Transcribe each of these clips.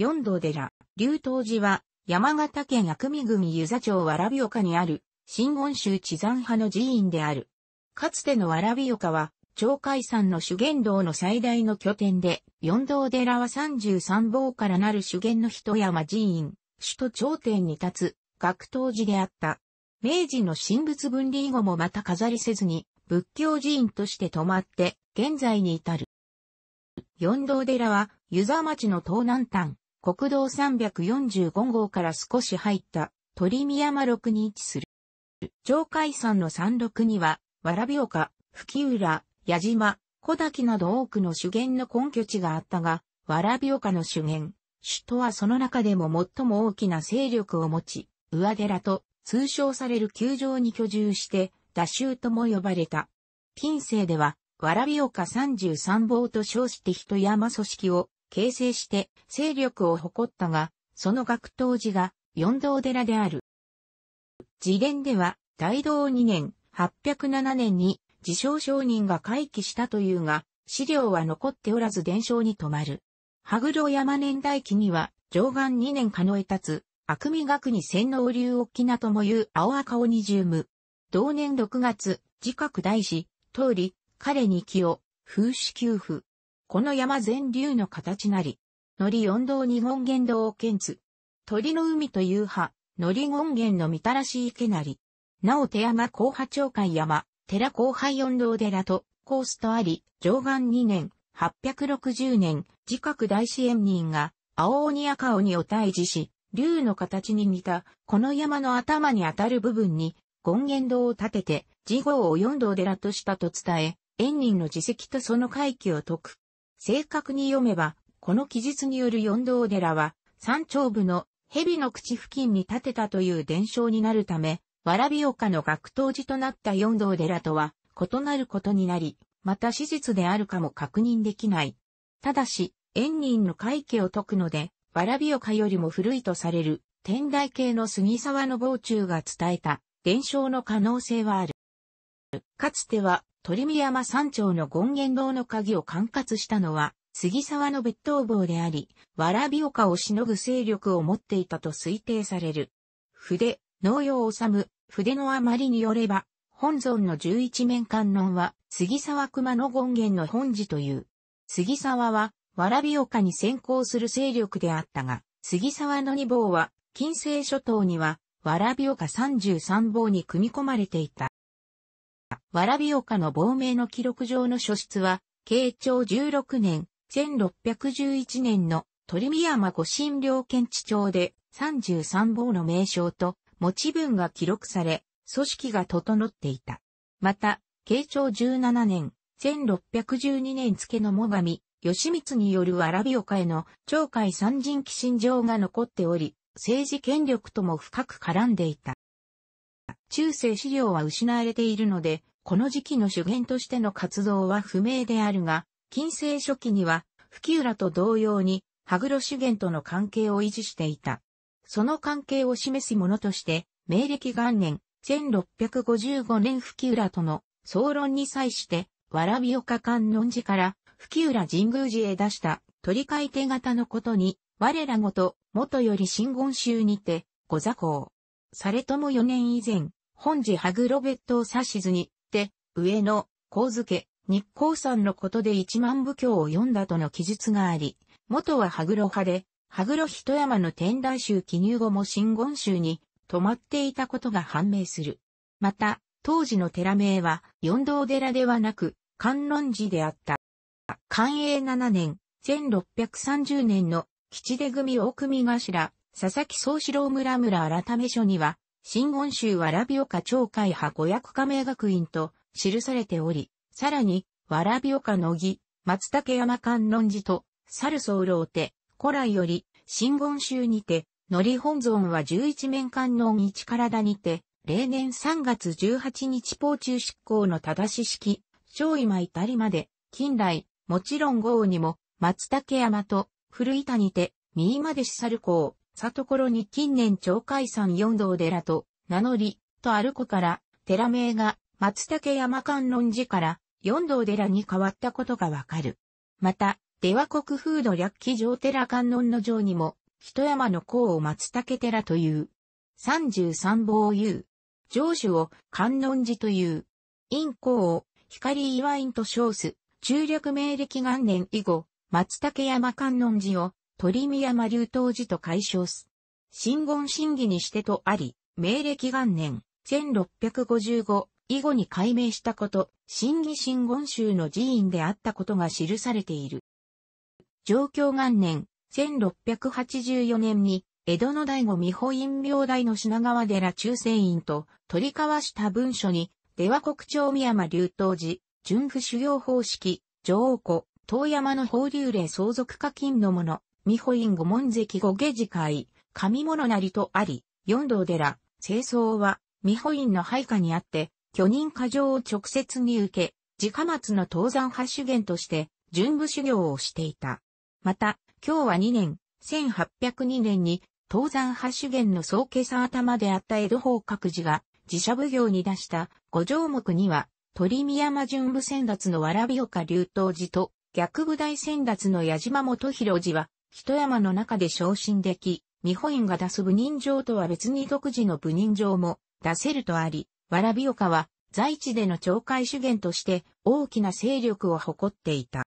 四道寺、竜東寺は、山形県薬見組湯座町わらび岡にある、新温州地山派の寺院である。かつてのわらび岡は、鳥海山の修験道の最大の拠点で、四道寺は三十三坊からなる修験の人山寺院、首都頂点に立つ、学東寺であった。明治の神仏分離以後もまた飾りせずに、仏教寺院として泊まって、現在に至る。四道寺は、湯沢町の東南端、国道345号から少し入った鳥見山麓に位置する。上海山の山麓には、わらび丘、吹浦、矢島、小滝など多くの主源の根拠地があったが、わらび丘の主源、首都はその中でも最も大きな勢力を持ち、上寺と通称される球場に居住して、打州とも呼ばれた。近世では、わらび丘三十三坊と称して人山組織を形成して勢力を誇ったが、その学当寺が四道寺である。自伝では、大道2年、807年に自称商人が回帰したというが、資料は残っておらず伝承に止まる。羽黒山年代記には、上岸2年のえ立つ、悪味学に洗脳流沖なともいう青赤鬼十無。同年6月、自覚大師、通り、彼に気を、風刺給付。この山全流の形なり、のり四道二権言道を建つ。鳥の海という派、り権現のみたらしい池なり。なお手山後派町海山、寺後派四道寺と、コースとあり、上岸2年、860年、自覚大支援人が、青鬼赤鬼を退治し、竜の形に似た、この山の頭にあたる部分に、権現堂を建てて、事号を四道寺としたと伝え、縁人の自責とその回帰を解く。正確に読めば、この記述による四道寺は、山頂部の蛇の口付近に建てたという伝承になるため、わらび丘の学童寺となった四道寺とは異なることになり、また史実であるかも確認できない。ただし、縁人の会計を解くので、わらび丘よりも古いとされる、天台系の杉沢の傍中が伝えた、伝承の可能性はある。かつては、鳥見山山頂の権現堂の鍵を管轄したのは、杉沢の別当坊であり、わらび岡をしのぐ勢力を持っていたと推定される。筆、農用治、む、筆の余りによれば、本尊の十一面観音は、杉沢熊野権現の本寺という。杉沢は、わらび岡に先行する勢力であったが、杉沢の二坊は、近世諸島には、わらび岡三十三坊に組み込まれていた。わらび岡の亡命の記録上の書出は、慶長16年、1611年の鳥見山御神領検地帳で33坊の名称と持ち分が記録され、組織が整っていた。また、慶長17年、1612年付の最上、義光によるわらび岡への町会三人寄進状が残っており、政治権力とも深く絡んでいた。中世資料は失われているので、この時期の主言としての活動は不明であるが、近世初期には、吹浦と同様に、羽黒主言との関係を維持していた。その関係を示すものとして、明暦元年、1655年吹浦との総論に際して、わらび岡観音寺から吹浦神宮寺へ出した取り替え手形のことに、我らごと、元より真言宗にて、ご座公。されとも4年以前、本寺ハグロベットを指し図に、で、上野、光付、日光山のことで一万部教を読んだとの記述があり、元はハグロ派で、ハグロ一山の天台宗記入後も真言宗に泊まっていたことが判明する。また、当時の寺名は四道寺ではなく観音寺であった。寛永七年、1630年の吉出組大組頭、佐々木宗四郎村村改め書には、真言宗わらびか町会派五役加盟学院と記されており、さらに、わらびかの儀、松竹山観音寺と、猿僧楼手、古来より、真言宗にて、のり本尊は十一面観音一体にて、例年3月18日法中執行の正し式、正今至りまで、近来、もちろん豪にも、松竹山と、古板にて、三までし猿公、さところに近年鳥海山四道寺と名乗り、とある子から、寺名が松竹山観音寺から四道寺に変わったことがわかる。また、出羽国風土略記上寺観音の上にも、一山の甲を松竹寺という。三十三坊を言う。上主を観音寺という。陰公を光岩院と称す。中略明暦元年以後、松竹山観音寺を鳥宮間流湯寺と解消す。新言審議にしてとあり、明暦元年、1655以後に改名したこと、新義新言宗の寺院であったことが記されている。上京元年、1684年に、江戸の醍醐美保院明大の品川寺中世院と取り交わした文書に、出は、国庁。宮間流湯寺、純不修行方式、上王庫、遠山の法流令相続課金のもの、ミホイン五門関五下寺会、上物なりとあり、四道寺、清掃は、ミホインの配下にあって、巨人過剰を直接に受け、自家松の登山派主元として、準部修行をしていた。また、今日は2年、1802年に、登山派主元の総家さ頭であった江戸法覚寺が、自社奉行に出した五条目には、鳥宮山準部先達のわらび岡竜東寺と、逆部大先達の矢島元弘寺は、一山の中で昇進でき、日本院が出す部人情とは別に独自の部人情も出せるとあり、わらび岡は在地での懲戒主言として大きな勢力を誇っていた。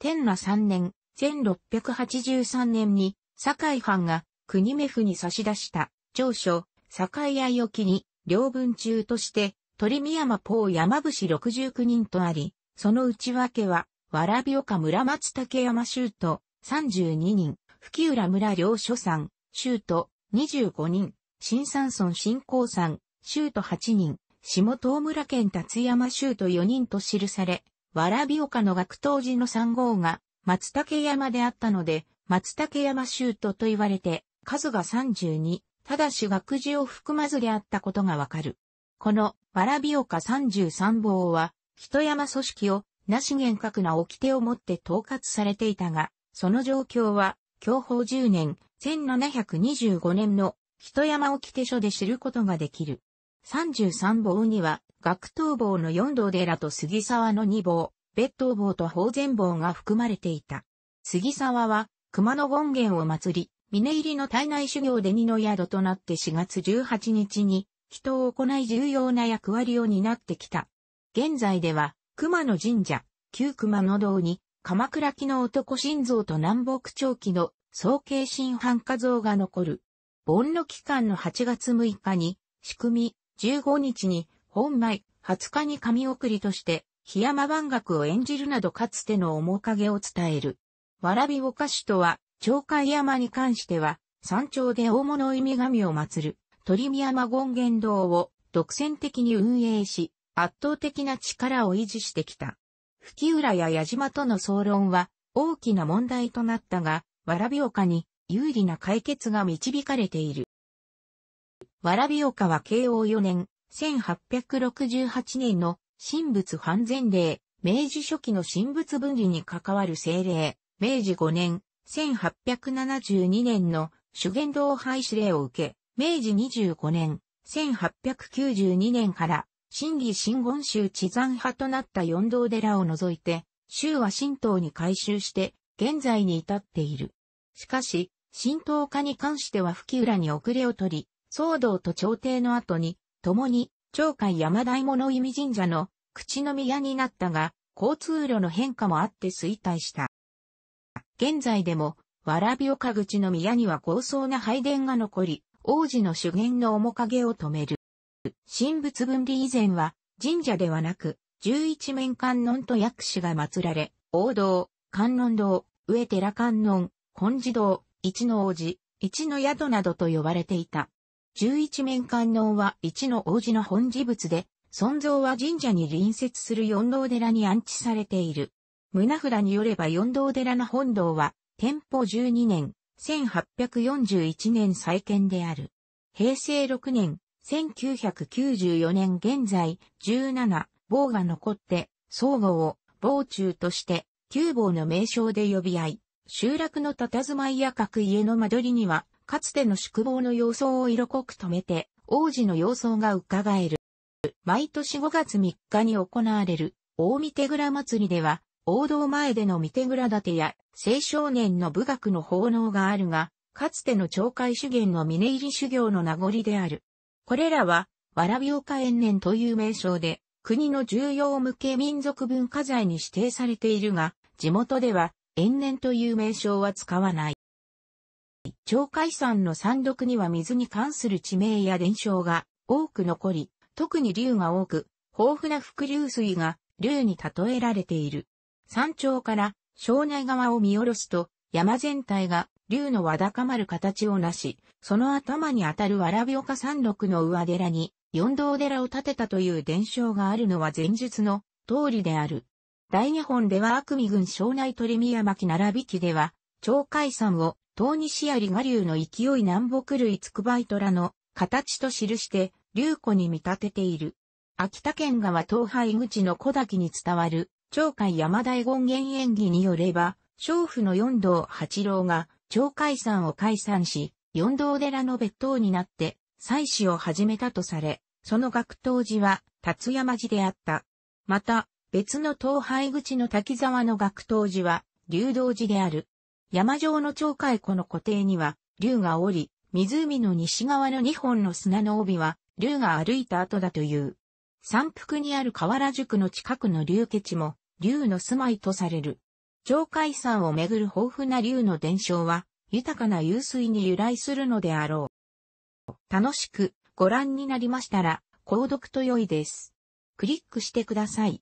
天那3年、1683年に、堺藩が国目府に差し出した長所、堺愛沖に、両分中として、鳥見山ポー山伏69人とあり、その内訳は、わらび岡村松竹山州と、32人、吹浦村両所ん、州都25人、新山村新高ん、州都8人、下東村県達山州都4人と記され、わらび岡の学当寺の3号が松竹山であったので、松竹山州都と言われて、数が32、ただし学寺を含まずであったことがわかる。この、わらび岡33号は、人山組織を、なし厳格な掟をもって統括されていたが、その状況は、享保10年、1725年の人山置手書で知ることができる。33房には、学東坊の四道寺と杉沢の二房、別当坊と宝前坊が含まれていた。杉沢は、熊野権現を祭り、峰入りの体内修行で二の宿となって4月18日に、人を行い重要な役割を担ってきた。現在では、熊野神社、旧熊野堂に、鎌倉期の男心像と南北朝期の総計新繁華像が残る。盆の期間の8月6日に、仕組み、15日に、本枚、20日に神送りとして、檜山万学を演じるなどかつての面影を伝える。わらびお菓子とは、鳥海山に関しては、山頂で大物意味神を祀る、鳥見山権現堂を独占的に運営し、圧倒的な力を維持してきた。吹浦や矢島との総論は大きな問題となったが、わらび岡に有利な解決が導かれている。わらび岡は慶応4年、1868年の神仏判前令、明治初期の神仏分離に関わる政令、明治5年、1872年の主言道廃止令を受け、明治25年、1892年から新義新言宗地山派となった四道寺を除いて、州は神道に改修して、現在に至っている。しかし、神道化に関しては吹浦に遅れを取り、騒動と朝廷の後に、共に、町海山大物意味神社の口の宮になったが、交通路の変化もあって衰退した。現在でも、わらび岡口の宮には高層な拝殿が残り、王子の修験の面影を止める。神仏分離以前は、神社ではなく、十一面観音と薬師が祀られ、王道、観音堂、上寺観音、本寺堂、一の王子、一の宿などと呼ばれていた。十一面観音は一の王子の本寺仏で、尊像は神社に隣接する四道寺に安置されている。胸札によれば四道寺の本堂は、天保十二年、1841年再建である。平成六年、1994年現在、17、棒が残って、相互を、棒中として、旧棒の名称で呼び合い、集落の佇まいや各家の間取りには、かつての宿坊の様相を色濃く留めて、王子の様相が伺える。毎年5月3日に行われる、大見手倉祭りでは、王道前での見手倉立てや、青少年の武学の奉納があるが、かつての懲戒修験の峰入り修行の名残である。これらは、わらび岡延年という名称で、国の重要無形民族文化財に指定されているが、地元では、延年という名称は使わない。鳥海山の山麓には水に関する地名や伝承が多く残り、特に竜が多く、豊富な伏流水が竜に例えられている。山頂から庄内川を見下ろすと、山全体が竜のわだかまる形をなし、その頭にあたるわらび岡山麓の上寺に、四道寺を建てたという伝承があるのは前述の通りである。大日本では悪味郡庄内鳥宮巻並び木では、鳥海山を東西有賀流の勢い南北類つくばい虎の形と記して、竜湖に見立てている。秋田県側東海口の小滝に伝わる、鳥海山大権現演技によれば、娼婦の四道八郎が鳥海山を解散し、四道寺の別当になって、祭祀を始めたとされ、その学当寺は、達山寺であった。また、別の東廃口の滝沢の学当寺は、流道寺である。山上の町海湖の湖底には、竜がおり、湖の西側の2本の砂の帯は、竜が歩いた後だという。山腹にある河原宿の近くの竜家地も、竜の住まいとされる。鳥海山をめぐる豊富な竜の伝承は、豊かな湧水に由来するのであろう。楽しくご覧になりましたら、購読と良いです。クリックしてください。